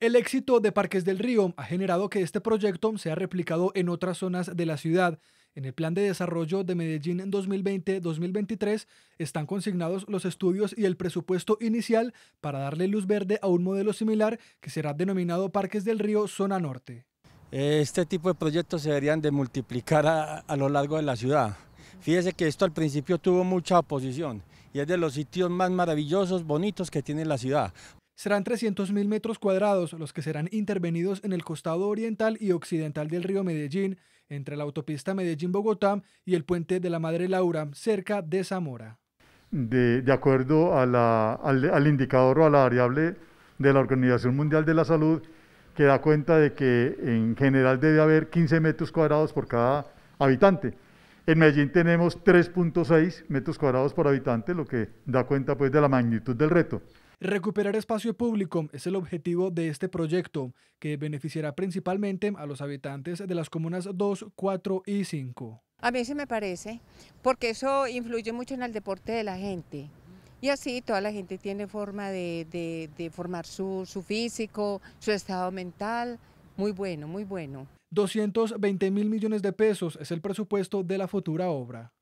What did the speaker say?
El éxito de Parques del Río ha generado que este proyecto sea replicado en otras zonas de la ciudad. En el Plan de Desarrollo de Medellín 2020-2023 están consignados los estudios y el presupuesto inicial para darle luz verde a un modelo similar que será denominado Parques del Río Zona Norte. Este tipo de proyectos se deberían de multiplicar a, a lo largo de la ciudad. Fíjese que esto al principio tuvo mucha oposición y es de los sitios más maravillosos, bonitos que tiene la ciudad. Serán 300.000 metros cuadrados los que serán intervenidos en el costado oriental y occidental del río Medellín, entre la autopista Medellín-Bogotá y el puente de la Madre Laura, cerca de Zamora. De, acuerdo al, indicador o a la variable de la Organización Mundial de la Salud, que da cuenta de que en general debe haber 15 metros cuadrados por cada habitante. En Medellín tenemos 3.6 metros cuadrados por habitante, lo que da cuenta pues de la magnitud del reto. Recuperar espacio público es el objetivo de este proyecto, que beneficiará principalmente a los habitantes de las comunas 2, 4 y 5. A mí sí me parece, porque eso influye mucho en el deporte de la gente. Y así toda la gente tiene forma de, formar su, su físico, su estado mental. Muy bueno, muy bueno. 220 mil millones de pesos es el presupuesto de la futura obra.